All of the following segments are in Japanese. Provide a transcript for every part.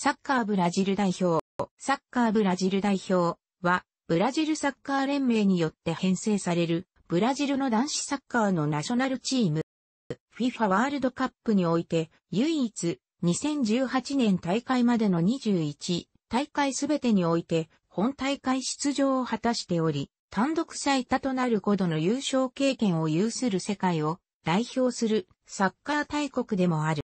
サッカーブラジル代表、サッカーブラジル代表は、ブラジルサッカー連盟によって編成される、ブラジルの男子サッカーのナショナルチーム。FIFA ワールドカップにおいて、唯一、2018年大会までの21大会すべてにおいて、本大会出場を果たしており、単独最多となる5度の優勝経験を有する世界を代表するサッカー大国でもある。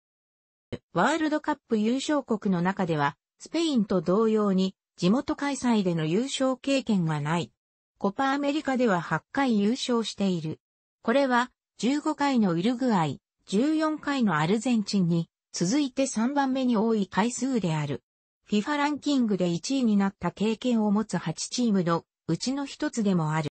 ワールドカップ優勝国の中では、スペインと同様に地元開催での優勝経験がない。コパアメリカでは8回優勝している。これは15回のウルグアイ、14回のアルゼンチンに続いて3番目に多い回数である。FIFA ランキングで1位になった経験を持つ8チームのうちの一つでもある。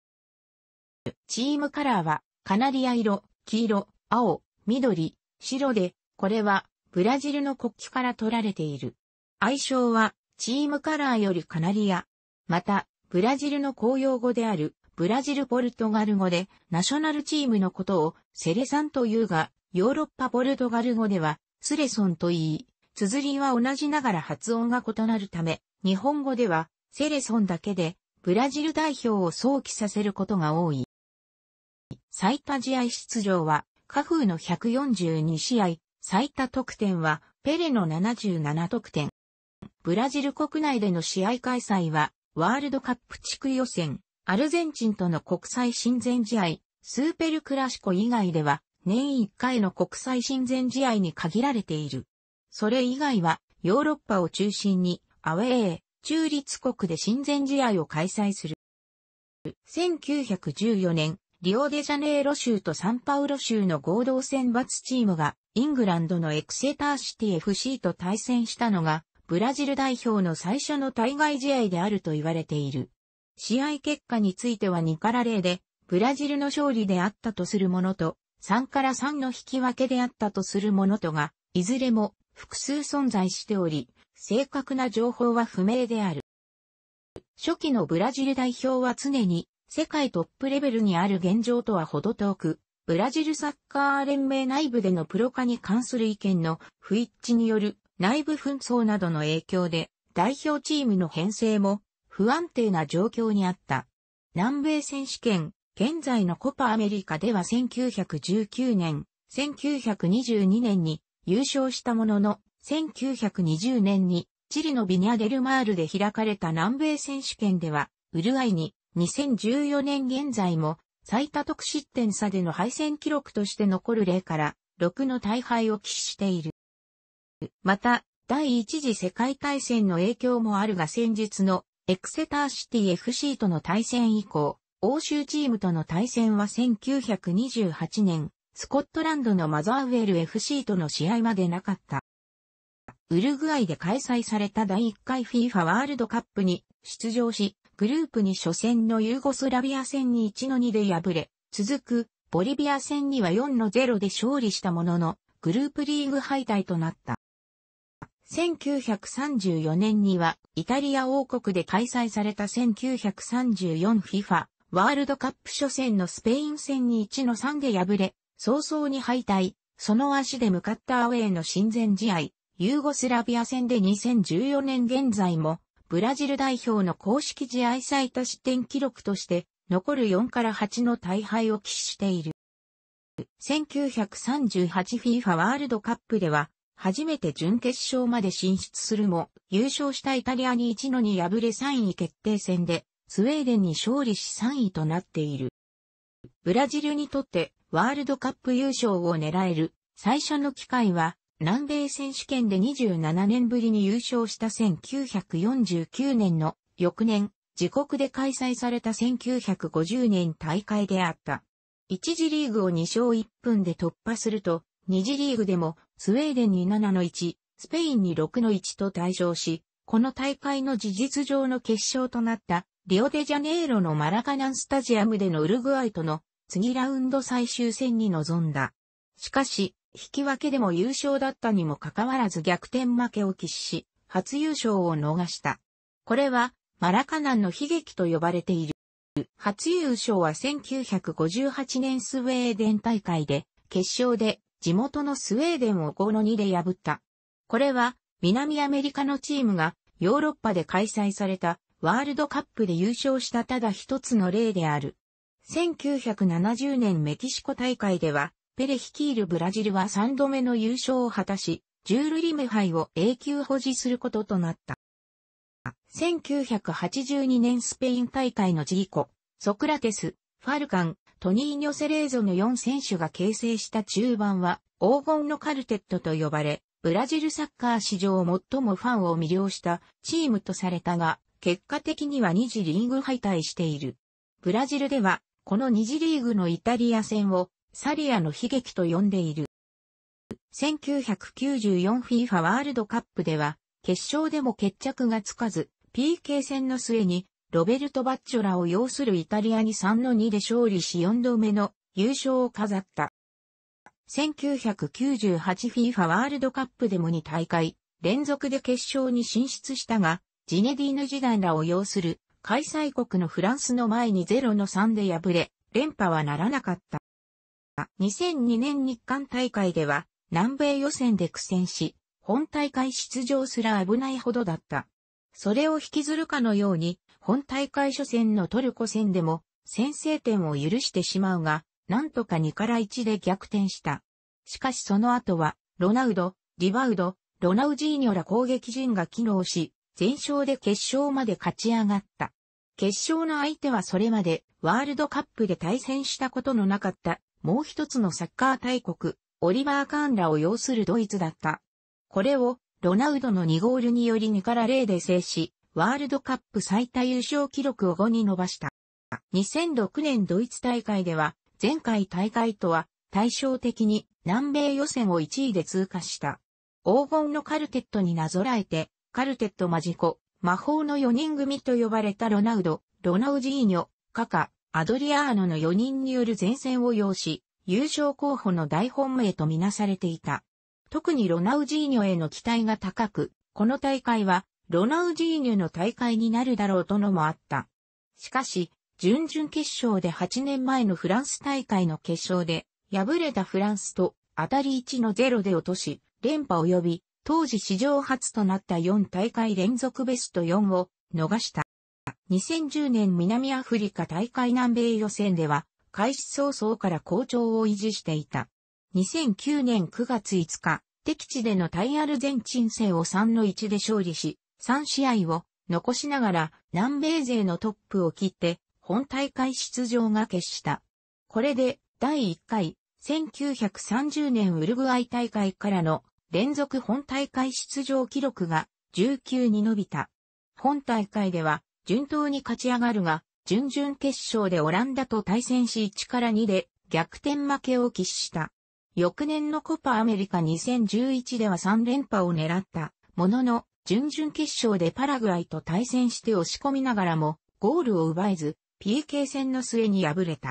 チームカラーはカナリア色、黄色、青、緑、白で、これはブラジルの国旗から取られている。愛称は、チームカラーよりカナリア。また、ブラジルの公用語である、ブラジル・ポルトガル語で、ナショナルチームのことを、セレサンというが、ヨーロッパ・ポルトガル語では、スレソンと言い、綴りは同じながら発音が異なるため、日本語では、セレソンだけで、ブラジル代表を想起させることが多い。最多試合出場は、カフーの142試合、最多得点はペレの77得点。ブラジル国内での試合開催は、ワールドカップ地区予選、アルゼンチンとの国際親善試合、スーペルクラシコ以外では、年1回の国際親善試合に限られている。それ以外は、ヨーロッパを中心に、アウェー、中立国で親善試合を開催する。1914年、リオデジャネイロ州とサンパウロ州の合同選抜チームが、イングランドのエクセターシティ FC と対戦したのが、ブラジル代表の最初の対外試合であると言われている。試合結果については2から0で、ブラジルの勝利であったとするものと、3から3の引き分けであったとするものとが、いずれも複数存在しており、正確な情報は不明である。初期のブラジル代表は常に世界トップレベルにある現状とはほど遠く、ブラジルサッカー連盟内部でのプロ化に関する意見の不一致による内部紛争などの影響で代表チームの編成も不安定な状況にあった。南米選手権、現在のコパアメリカでは1919年、1922年に優勝したものの、1920年にチリのビニャデルマールで開かれた南米選手権では、ウルアイに2014年現在も最多得失点差での敗戦記録として残る例から6の大敗を喫している。また、第一次世界大戦の影響もあるが先日のエクセターシティ FC との対戦以降、欧州チームとの対戦は1928年、スコットランドのマザーウェル FC との試合までなかった。ウルグアイで開催された第1回 FIFA ワールドカップに出場し、グループに初戦のユーゴスラビア戦に1の2で敗れ、続くボリビア戦には4の0で勝利したものの、グループリーグ敗退となった。1934年にはイタリア王国で開催された 1934FIFA ワールドカップ初戦のスペイン戦に1の3で敗れ、早々に敗退、その足で向かったアウェイの親善試合、ユーゴスラビア戦で2014年現在もブラジル代表の公式試合最多失点記録として、残る4から8の大敗を喫している。1938FIFA ワールドカップでは、初めて準決勝まで進出するも、優勝したイタリアに1のに敗れ3位決定戦で、スウェーデンに勝利し3位となっている。ブラジルにとって、ワールドカップ優勝を狙える最初の機会は、南米選手権で27年ぶりに優勝した1949年の翌年、自国で開催された1950年大会であった。1次リーグを2勝1分で突破すると、2次リーグでもスウェーデンに7の1、スペインに6の1と対象し、この大会の事実上の決勝となったリオデジャネイロのマラカナンスタジアムでのウルグアイとの次ラウンド最終戦に臨んだ。しかし、引き分けでも優勝だったにもかかわらず逆転負けを喫し、初優勝を逃した。これは、マラカナンの悲劇と呼ばれている。初優勝は1958年スウェーデン大会で、決勝で地元のスウェーデンを5の2で破った。これは、南アメリカのチームがヨーロッパで開催されたワールドカップで優勝したただ一つの例である。1970年メキシコ大会では、ペレ率いるブラジルは3度目の優勝を果たし、ジュール・リム杯を永久保持することとなった。1982年スペイン大会のジーコ、ソクラテス、ファルカン、トニーニョ・セレーゾの4選手が形成した中盤は黄金のカルテットと呼ばれ、ブラジルサッカー史上最もファンを魅了したチームとされたが、結果的には2次リーグ敗退している。ブラジルでは、この2次リーグのイタリア戦をサリアの悲劇と呼んでいる。1994FIFA ワールドカップでは、決勝でも決着がつかず、PK 戦の末に、ロベルト・バッチョラを擁するイタリアに3の2で勝利し4度目の優勝を飾った。1998FIFA ワールドカップでも2大会、連続で決勝に進出したが、ジネディーヌ時代らを擁する開催国のフランスの前に0の3で敗れ、連覇はならなかった。2002年日韓大会では南米予選で苦戦し、本大会出場すら危ないほどだった。それを引きずるかのように、本大会初戦のトルコ戦でも先制点を許してしまうが、なんとか2から1で逆転した。しかしその後は、ロナウド、リバウド、ロナウジーニョら攻撃陣が機能し、全勝で決勝まで勝ち上がった。決勝の相手はそれまでワールドカップで対戦したことのなかったもう一つのサッカー大国、オリバー・カーンらを擁するドイツだった。これを、ロナウドの2ゴールにより2から0で制し、ワールドカップ最多優勝記録を5に伸ばした。2006年ドイツ大会では、前回大会とは対照的に南米予選を1位で通過した。黄金のカルテットになぞらえて、カルテットマジコ、魔法の4人組と呼ばれたロナウド、ロナウジーニョ、カカ、アドリアーノの4人による前線を要し、優勝候補の大本命とみなされていた。特にロナウジーニョへの期待が高く、この大会はロナウジーニョの大会になるだろうとのもあった。しかし、準々決勝で8年前のフランス大会の決勝で、敗れたフランスと当たり1の0で落とし、連覇及び、当時史上初となった4大会連続ベスト4を逃した。2010年南アフリカ大会南米予選では、開始早々から好調を維持していた。2009年9月5日、敵地での対アルゼンチン戦を3の1で勝利し、3試合を残しながら南米勢のトップを切って本大会出場が決した。これで第1回1930年ウルグアイ大会からの連続本大会出場記録が19に伸びた。本大会では順当に勝ち上がるが、準々決勝でオランダと対戦し1から2で逆転負けを喫した。翌年のコパアメリカ2011では3連覇を狙った、ものの、準々決勝でパラグアイと対戦して押し込みながらも、ゴールを奪えず、PK 戦の末に敗れた。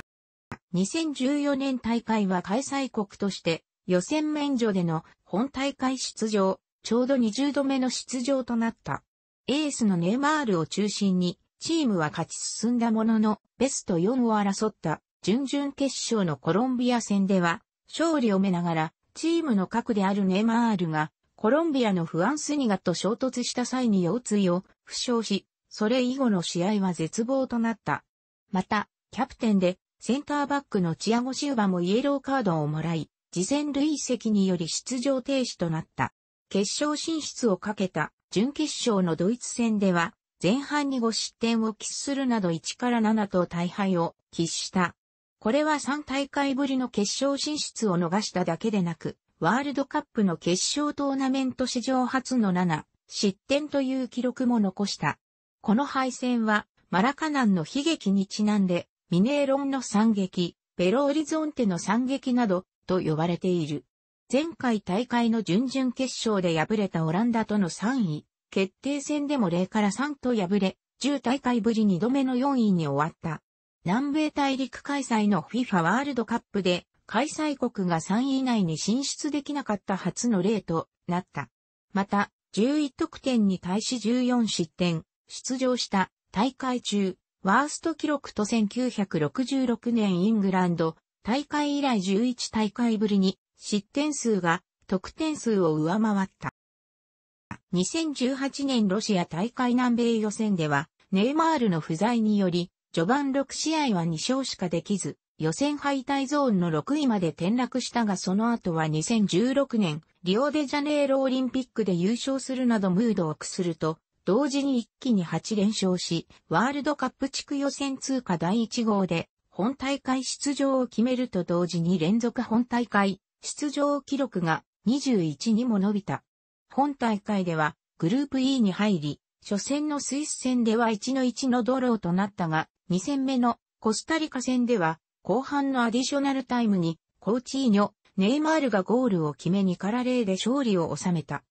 2014年大会は開催国として、予選免除での本大会出場、ちょうど20度目の出場となった。エースのネイマールを中心に、チームは勝ち進んだものの、ベスト4を争った準々決勝のコロンビア戦では、勝利をめながら、チームの核であるネイマールが、コロンビアのフアンスニガと衝突した際に腰椎を負傷し、それ以後の試合は絶望となった。また、キャプテンで、センターバックのチアゴシウバもイエローカードをもらい、事前累積により出場停止となった。決勝進出をかけた準決勝のドイツ戦では、前半に5失点を喫するなど1から7と大敗を喫した。これは3大会ぶりの決勝進出を逃しただけでなく、ワールドカップの決勝トーナメント史上初の7失点という記録も残した。この敗戦は、マラカナンの悲劇にちなんで、ミネーロンの惨劇、ベローリゾンテの惨劇など、と呼ばれている。前回大会の準々決勝で敗れたオランダとの3位、決定戦でも0から3と敗れ、10大会ぶり2度目の4位に終わった。南米大陸開催の FIFA ワールドカップで開催国が3位以内に進出できなかった初の例となった。また、11得点に対し14失点、出場した大会中、ワースト記録と1966年イングランド大会以来11大会ぶりに失点数が得点数を上回った。2018年ロシア大会南米予選では、ネイマールの不在により、序盤6試合は2勝しかできず、予選敗退ゾーンの6位まで転落したがその後は2016年、リオデジャネイロオリンピックで優勝するなどムードをくすると、同時に一気に8連勝し、ワールドカップ地区予選通過第1号で、本大会出場を決めると同時に連続本大会出場記録が21にも伸びた。本大会ではグループ E に入り、初戦のスイス戦では1の1のドローとなったが、2戦目のコスタリカ戦では後半のアディショナルタイムにコーチーニョ、ネイマールがゴールを決め2から0で勝利を収めた。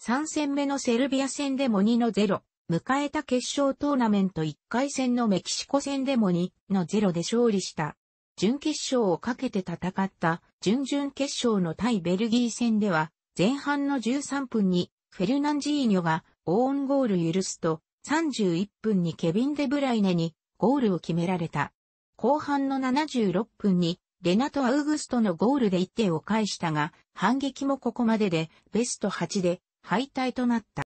3戦目のセルビア戦でも2の0、迎えた決勝トーナメント1回戦のメキシコ戦でも2の0で勝利した。準決勝をかけて戦った準々決勝の対ベルギー戦では、前半の13分にフェルナンジーニョがオーンゴール許すと、31分にケビン・デブライネにゴールを決められた。後半の76分にレナト・アウグストのゴールで1点を返したが、反撃もここまででベスト8で敗退となった。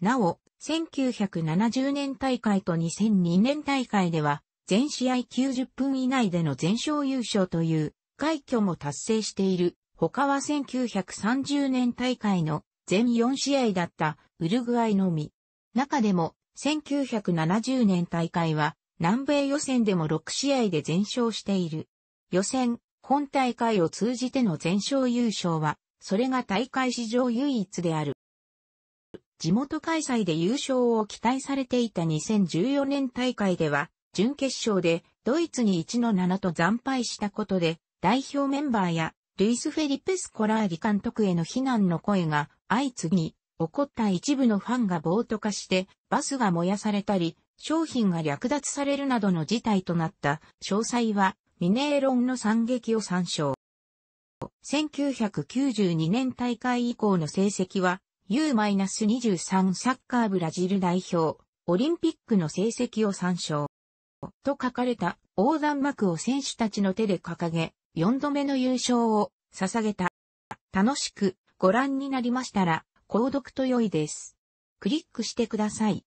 なお、1970年大会と2002年大会では、全試合90分以内での全勝優勝という快挙も達成している。他は1930年大会の全4試合だったウルグアイのみ。中でも1970年大会は南米予選でも6試合で全勝している。予選、本大会を通じての全勝優勝は、それが大会史上唯一である。地元開催で優勝を期待されていた2014年大会では、準決勝でドイツに1の7と惨敗したことで、代表メンバーやルイス・フェリペス・コラーリ監督への非難の声が相次ぎ、怒った一部のファンが暴徒化して、バスが燃やされたり、商品が略奪されるなどの事態となった詳細は、ミネーロンの惨劇を参照。1992年大会以降の成績は、U-23 サッカーブラジル代表、オリンピックの成績を参照。と書かれた横断幕を選手たちの手で掲げ、4度目の優勝を捧げた。楽しくご覧になりましたら、購読と良いです。クリックしてください。